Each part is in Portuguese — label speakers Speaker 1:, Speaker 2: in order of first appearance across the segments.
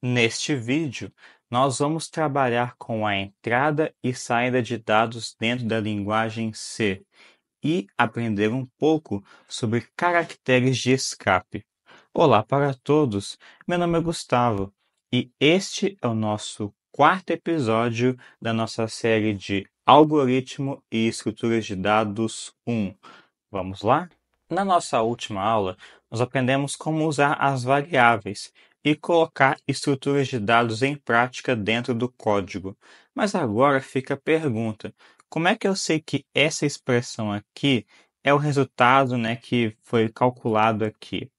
Speaker 1: Neste vídeo, nós vamos trabalhar com a entrada e saída de dados dentro da linguagem C e aprender um pouco sobre caracteres de escape. Olá para todos, meu nome é Gustavo e este é o nosso quarto episódio da nossa série de Algoritmo e Estruturas de Dados 1. Vamos lá? Na nossa última aula, nós aprendemos como usar as variáveis e colocar estruturas de dados em prática dentro do código. Mas agora fica a pergunta: como é que eu sei que essa expressão aqui é o resultado né, que foi calculado aqui?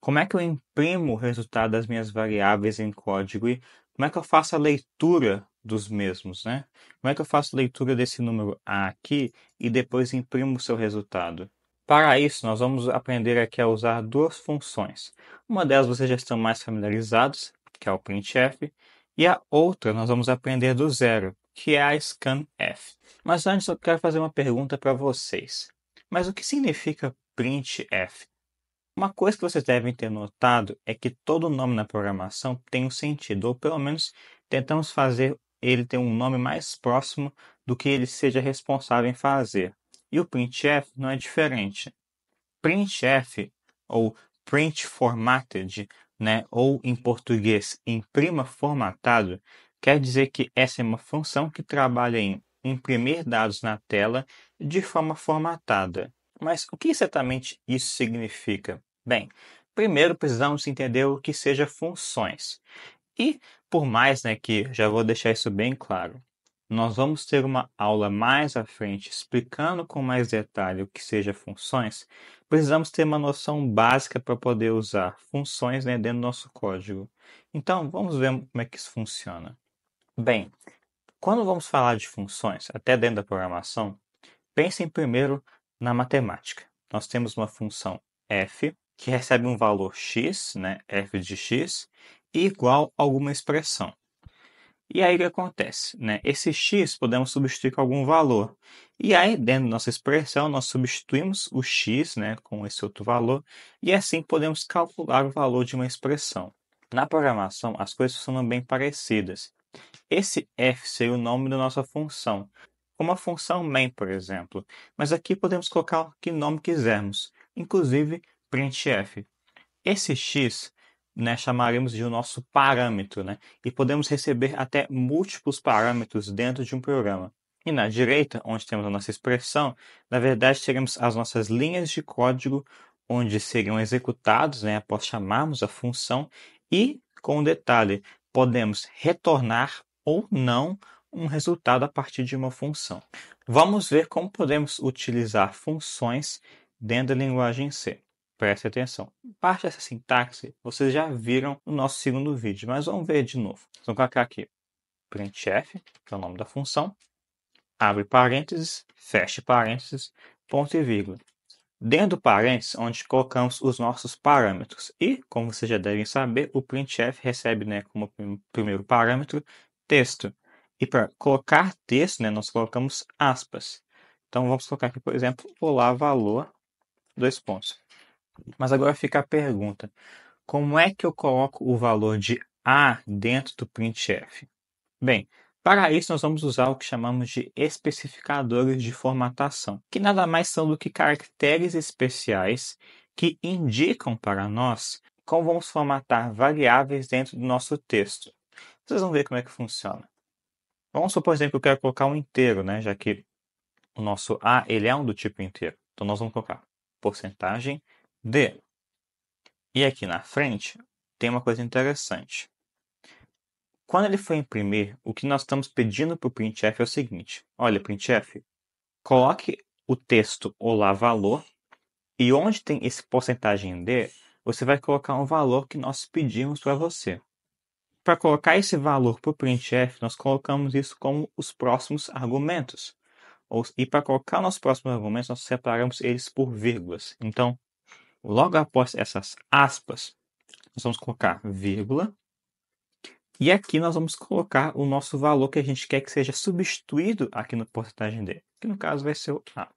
Speaker 1: Como é que eu imprimo o resultado das minhas variáveis em código e como é que eu faço a leitura dos mesmos, né? Como é que eu faço a leitura desse número A aqui e depois imprimo o seu resultado? Para isso, nós vamos aprender aqui a usar duas funções. Uma delas vocês já estão mais familiarizados, que é o printf, e a outra nós vamos aprender do zero, que é a scanf. Mas antes eu quero fazer uma pergunta para vocês. Mas o que significa printf? Uma coisa que vocês devem ter notado é que todo nome na programação tem um sentido, ou pelo menos tentamos fazer ele ter um nome mais próximo do que ele seja responsável em fazer e o printf não é diferente. Printf ou print formatted, né, ou em português imprima formatado, quer dizer que essa é uma função que trabalha em imprimir dados na tela de forma formatada. Mas o que exatamente isso significa? Bem, primeiro precisamos entender o que seja funções. E por mais né, que já vou deixar isso bem claro, nós vamos ter uma aula mais à frente explicando com mais detalhe o que seja funções. Precisamos ter uma noção básica para poder usar funções né, dentro do nosso código. Então, vamos ver como é que isso funciona. Bem, quando vamos falar de funções, até dentro da programação, pensem primeiro na matemática. Nós temos uma função f que recebe um valor x, né, f de x, igual a alguma expressão. E aí o que acontece? Né? Esse x podemos substituir com algum valor. E aí, dentro da nossa expressão, nós substituímos o x né, com esse outro valor, e assim podemos calcular o valor de uma expressão. Na programação, as coisas são bem parecidas. Esse f seria o nome da nossa função, como a função main, por exemplo. Mas aqui podemos colocar que nome quisermos, inclusive printf. Esse x né, chamaremos de o nosso parâmetro, né? E podemos receber até múltiplos parâmetros dentro de um programa. E na direita, onde temos a nossa expressão, na verdade teremos as nossas linhas de código onde seriam executados, né, após chamarmos a função e, com detalhe, podemos retornar ou não um resultado a partir de uma função. Vamos ver como podemos utilizar funções dentro da linguagem C. Preste atenção. Parte dessa sintaxe vocês já viram no nosso segundo vídeo, mas vamos ver de novo. Então, colocar aqui printf, que é o nome da função, abre parênteses, fecha parênteses, ponto e vírgula. Dentro do parênteses, onde colocamos os nossos parâmetros. E, como vocês já devem saber, o printf recebe né, como primeiro parâmetro texto. E para colocar texto, né, nós colocamos aspas. Então, vamos colocar aqui, por exemplo, olá valor, dois pontos mas agora fica a pergunta: como é que eu coloco o valor de A dentro do printf? Bem, para isso nós vamos usar o que chamamos de especificadores de formatação, que nada mais são do que caracteres especiais que indicam para nós como vamos formatar variáveis dentro do nosso texto. Vocês vão ver como é que funciona. Vamos supor, por exemplo, que eu quero colocar um inteiro, né? já que o nosso A ele é um do tipo inteiro. Então nós vamos colocar porcentagem D. E aqui na frente tem uma coisa interessante. Quando ele for imprimir, o que nós estamos pedindo para o printf é o seguinte: olha, printf, coloque o texto olá valor e onde tem esse porcentagem D, você vai colocar um valor que nós pedimos para você. Para colocar esse valor para o printf, nós colocamos isso como os próximos argumentos. E para colocar nossos próximos argumentos, nós separamos eles por vírgulas. Então, Logo após essas aspas, nós vamos colocar vírgula. E aqui nós vamos colocar o nosso valor que a gente quer que seja substituído aqui no porcentagem D, que no caso vai ser o A.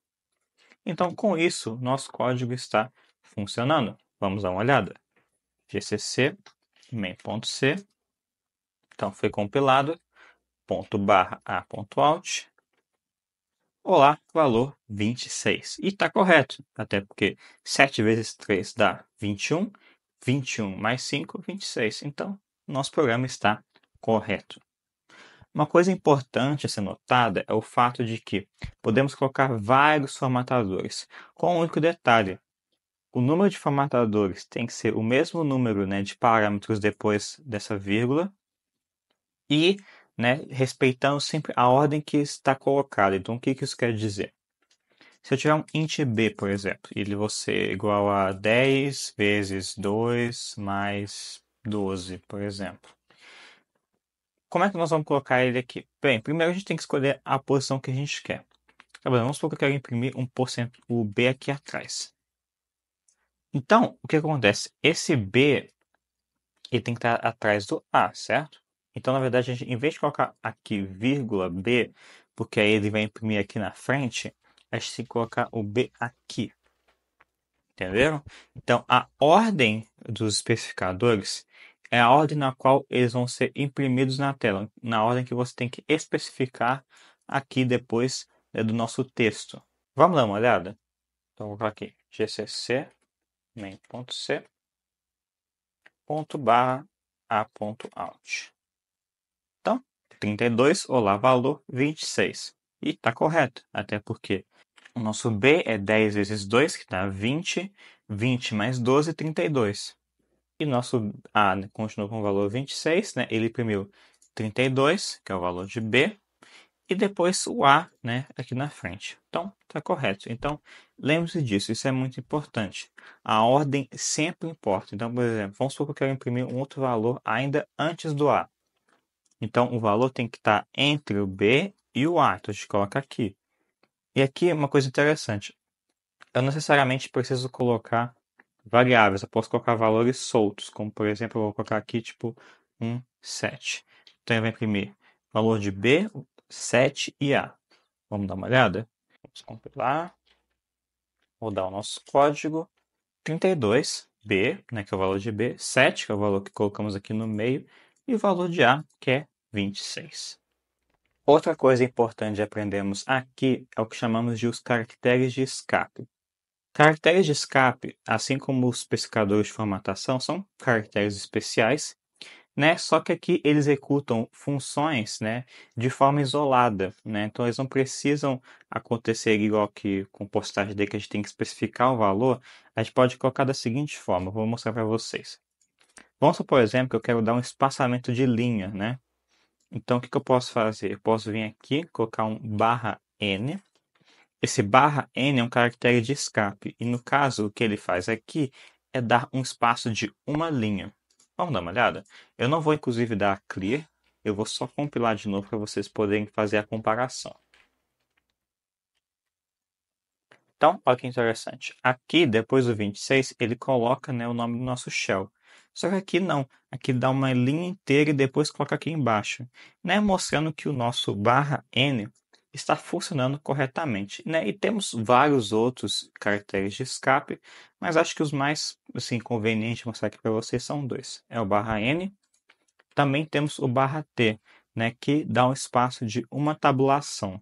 Speaker 1: Então, com isso, nosso código está funcionando. Vamos dar uma olhada. gcc main.c. Então, foi compilado. Ponto barra a.out. Olá, valor 26. E está correto, até porque 7 vezes 3 dá 21, 21 mais 5, 26. Então, nosso programa está correto. Uma coisa importante a ser notada é o fato de que podemos colocar vários formatadores, com um único detalhe. O número de formatadores tem que ser o mesmo número né, de parâmetros depois dessa vírgula, e né, respeitando sempre a ordem que está colocada. Então, o que, que isso quer dizer? Se eu tiver um int b, por exemplo, ele você é igual a 10 vezes 2 mais 12, por exemplo. Como é que nós vamos colocar ele aqui? Bem, primeiro a gente tem que escolher a posição que a gente quer. Agora, tá vamos supor que eu quero imprimir um porcento, o b aqui atrás. Então, o que acontece? Esse b ele tem que estar atrás do a, certo? Então, na verdade, a gente, em vez de colocar aqui vírgula B, porque aí ele vai imprimir aqui na frente, a gente tem que colocar o B aqui. Entenderam? Então, a ordem dos especificadores é a ordem na qual eles vão ser imprimidos na tela, na ordem que você tem que especificar aqui depois né, do nosso texto. Vamos dar uma olhada? Então, vou colocar aqui gcc main.c ponto barra a out. 32, olá, valor 26. E está correto, até porque o nosso B é 10 vezes 2, que dá 20, 20 mais 12, 32. E nosso A né, continua com o valor 26, né? Ele imprimiu 32, que é o valor de B, e depois o A, né, aqui na frente. Então, está correto. Então, lembre-se disso, isso é muito importante. A ordem sempre importa. Então, por exemplo, vamos supor que eu quero imprimir um outro valor ainda antes do A. Então, o valor tem que estar tá entre o B e o A. Então, a gente coloca aqui. E aqui uma coisa interessante. Eu necessariamente preciso colocar variáveis. Eu posso colocar valores soltos, como por exemplo, eu vou colocar aqui tipo 1, 7. Então, eu vou imprimir valor de B, 7 e A. Vamos dar uma olhada? Vamos compilar. Vou dar o nosso código 32, B, né, que é o valor de B, 7, que é o valor que colocamos aqui no meio, e o valor de A, que é 26. Outra coisa importante que aprendemos aqui é o que chamamos de os caracteres de escape. Caracteres de escape, assim como os especificadores de formatação, são caracteres especiais, né? Só que aqui eles executam funções, né, de forma isolada, né? Então eles não precisam acontecer igual que com postagem de que a gente tem que especificar o valor. A gente pode colocar da seguinte forma, vou mostrar para vocês. Vamos supor, exemplo, que eu quero dar um espaçamento de linha, né? Então, o que, que eu posso fazer? Eu posso vir aqui, colocar um barra N. Esse barra N é um caractere de escape. E no caso, o que ele faz aqui é dar um espaço de uma linha. Vamos dar uma olhada? Eu não vou, inclusive, dar clear. Eu vou só compilar de novo para vocês poderem fazer a comparação. Então, olha que interessante. Aqui, depois do 26, ele coloca né, o nome do nosso shell. Só que aqui não, aqui dá uma linha inteira e depois coloca aqui embaixo, né? mostrando que o nosso barra N está funcionando corretamente. Né? E temos vários outros caracteres de escape, mas acho que os mais assim, convenientes mostrar aqui para vocês são dois. É o barra N, também temos o barra T, né? que dá um espaço de uma tabulação.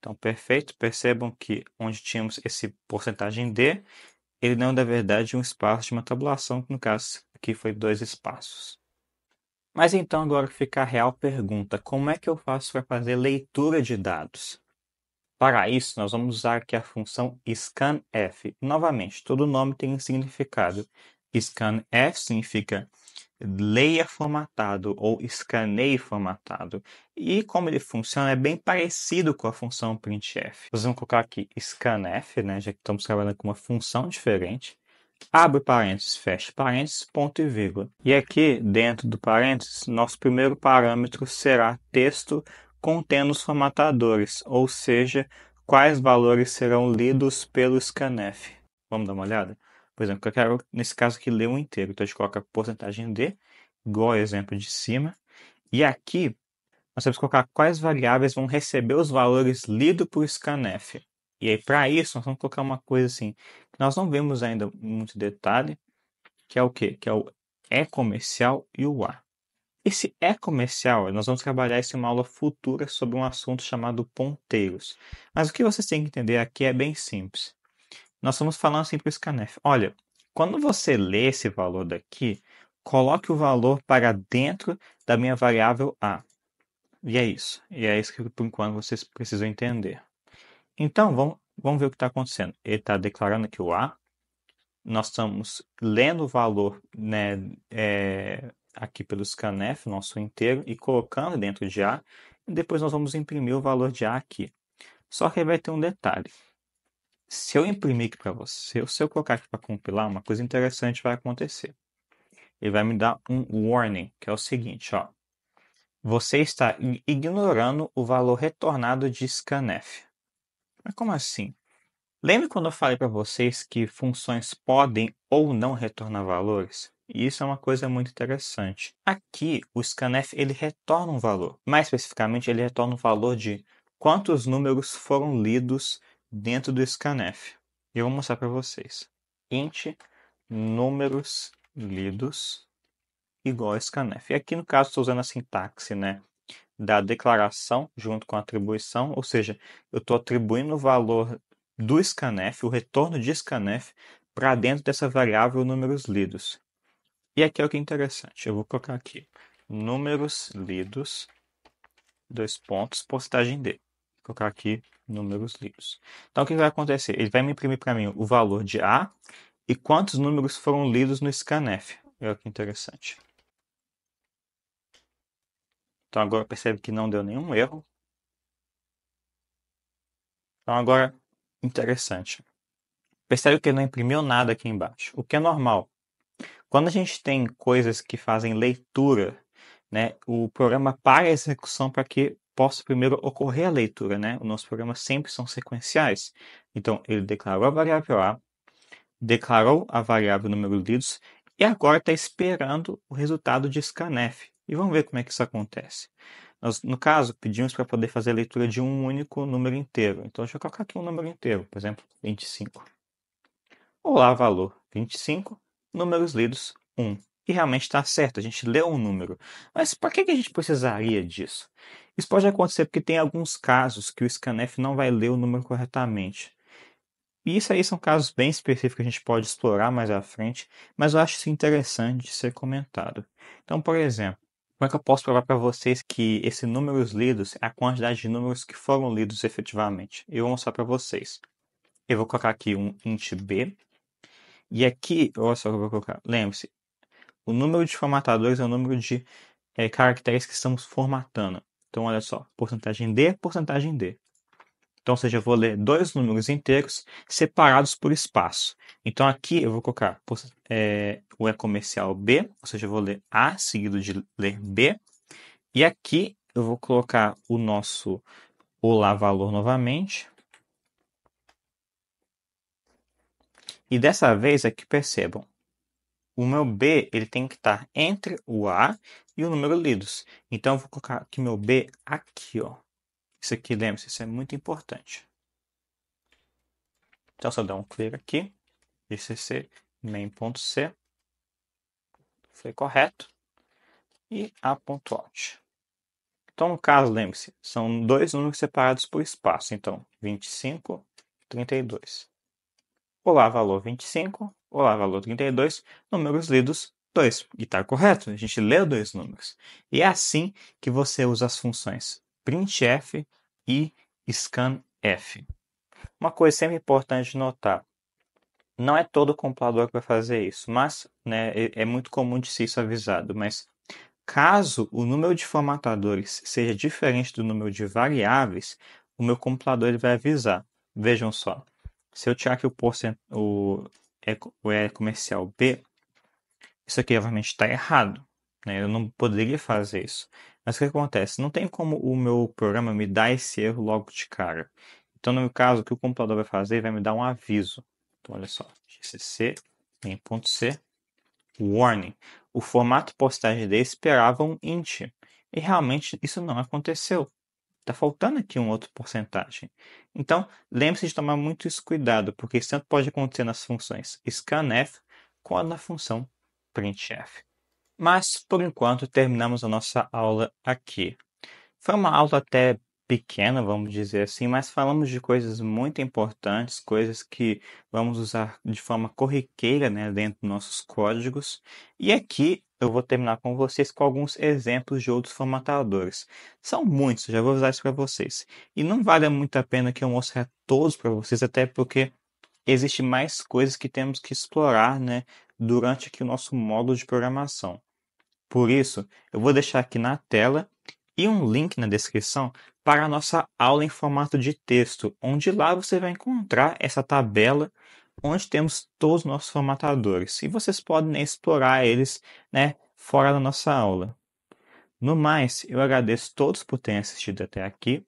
Speaker 1: Então, perfeito. Percebam que onde tínhamos esse porcentagem D, ele não, é, na verdade, um espaço de uma tabulação, que no caso aqui foi dois espaços. Mas então, agora fica a real pergunta: como é que eu faço para fazer leitura de dados? Para isso, nós vamos usar aqui a função scanf. Novamente, todo nome tem um significado. scanf significa leia formatado ou escaneie formatado. E como ele funciona, é bem parecido com a função printf. Nós vamos colocar aqui scanf, né, já que estamos trabalhando com uma função diferente. Abre parênteses, fecha parênteses, ponto e vírgula. E aqui, dentro do parênteses, nosso primeiro parâmetro será texto contendo os formatadores, ou seja, quais valores serão lidos pelo scanf. Vamos dar uma olhada? Por exemplo, eu quero, nesse caso aqui, ler um inteiro. Então, a gente coloca porcentagem d igual ao exemplo de cima. E aqui, nós temos que colocar quais variáveis vão receber os valores lidos por scanf. E aí, para isso, nós vamos colocar uma coisa assim, que nós não vemos ainda muito detalhe, que é o quê? Que é o é comercial e o A. Esse é comercial, nós vamos trabalhar isso em uma aula futura sobre um assunto chamado ponteiros. Mas o que vocês têm que entender aqui é bem simples. Nós estamos falando assim para o Scanf. Olha, quando você lê esse valor daqui, coloque o valor para dentro da minha variável A. E é isso. E é isso que, por enquanto, vocês precisam entender. Então, vamos, vamos ver o que está acontecendo. Ele está declarando aqui o A. Nós estamos lendo o valor né, é, aqui pelo scanf, nosso inteiro, e colocando dentro de A. E depois nós vamos imprimir o valor de A aqui. Só que aí vai ter um detalhe se eu imprimir aqui para você, se eu colocar aqui para compilar, uma coisa interessante vai acontecer. Ele vai me dar um warning, que é o seguinte, ó. Você está ignorando o valor retornado de scanf. Mas como assim? Lembre quando eu falei para vocês que funções podem ou não retornar valores? E isso é uma coisa muito interessante. Aqui, o scanf ele retorna um valor. Mais especificamente, ele retorna o um valor de quantos números foram lidos dentro do scanf. Eu vou mostrar para vocês. Int números lidos igual a scanf. E aqui no caso estou usando a sintaxe, né, da declaração junto com a atribuição, ou seja, eu estou atribuindo o valor do scanf, o retorno de scanf para dentro dessa variável números lidos. E aqui é o que é interessante. Eu vou colocar aqui números lidos dois pontos, postagem d colocar aqui números lidos. Então, o que vai acontecer? Ele vai me imprimir para mim o valor de A e quantos números foram lidos no scanf. Olha que interessante. Então, agora percebe que não deu nenhum erro. Então, agora, interessante. Percebe que ele não imprimiu nada aqui embaixo, o que é normal. Quando a gente tem coisas que fazem leitura, né, o programa para a execução para que possa primeiro ocorrer a leitura, né? Os nossos programas sempre são sequenciais. Então, ele declarou a variável A, declarou a variável número de lidos e agora está esperando o resultado de scanf. E vamos ver como é que isso acontece. Nós, no caso, pedimos para poder fazer a leitura de um único número inteiro. Então, deixa eu colocar aqui um número inteiro, por exemplo, 25. Olá, valor 25, números lidos 1 que realmente está certo, a gente leu um número. Mas para que, que a gente precisaria disso? Isso pode acontecer porque tem alguns casos que o scanf não vai ler o número corretamente. E isso aí são casos bem específicos que a gente pode explorar mais à frente, mas eu acho isso interessante de ser comentado. Então, por exemplo, como é que eu posso provar para vocês que esse números lidos é a quantidade de números que foram lidos efetivamente? Eu vou mostrar para vocês. Eu vou colocar aqui um int b. E aqui, olha só o que eu vou colocar. Lembre-se, o número de formatadores é o número de é, caracteres que estamos formatando. Então, olha só, porcentagem D, porcentagem D. Então, ou seja, eu vou ler dois números inteiros separados por espaço. Então, aqui eu vou colocar é, o E comercial B, ou seja, eu vou ler A seguido de ler B. E aqui eu vou colocar o nosso Olá Valor novamente. E dessa vez aqui percebam, o meu B ele tem que estar tá entre o A e o número lidos. Então, eu vou colocar aqui meu B aqui, ó. Isso aqui, lembre-se, isso é muito importante. Então, só dá um clear aqui. GCC main.c. Foi correto. E a.out. Então, no caso, lembre-se, são dois números separados por espaço. Então, 25, 32. Olá, valor 25, Olá, valor 32, números lidos 2. E está correto, a gente leu dois números. E é assim que você usa as funções printf e scanf. Uma coisa sempre importante notar, não é todo compilador que vai fazer isso, mas né, é, é muito comum de ser isso avisado, mas caso o número de formatadores seja diferente do número de variáveis, o meu compilador ele vai avisar. Vejam só, se eu tirar aqui o, porcent... o é, ou é comercial B, isso aqui obviamente está errado. Né? Eu não poderia fazer isso. Mas o que acontece? Não tem como o meu programa me dar esse erro logo de cara. Então, no meu caso, o que o computador vai fazer vai me dar um aviso. Então, olha só, gcc, em ponto C, warning. O formato postagem D esperava um int. E realmente isso não aconteceu. Está faltando aqui um outro porcentagem. Então, lembre-se de tomar muito isso cuidado, porque isso tanto pode acontecer nas funções scanf quanto na função printf. Mas, por enquanto, terminamos a nossa aula aqui. Foi uma aula até pequena, vamos dizer assim, mas falamos de coisas muito importantes, coisas que vamos usar de forma corriqueira né, dentro dos nossos códigos. E aqui eu vou terminar com vocês com alguns exemplos de outros formatadores. São muitos, já vou usar isso para vocês. E não vale muito a pena que eu mostre a todos para vocês, até porque existe mais coisas que temos que explorar né, durante aqui o nosso módulo de programação. Por isso, eu vou deixar aqui na tela e um link na descrição para a nossa aula em formato de texto, onde lá você vai encontrar essa tabela onde temos todos os nossos formatadores e vocês podem explorar eles né, fora da nossa aula. No mais, eu agradeço a todos por terem assistido até aqui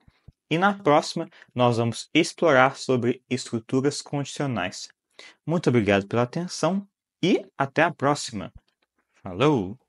Speaker 1: e na próxima nós vamos explorar sobre estruturas condicionais. Muito obrigado pela atenção e até a próxima. Falou!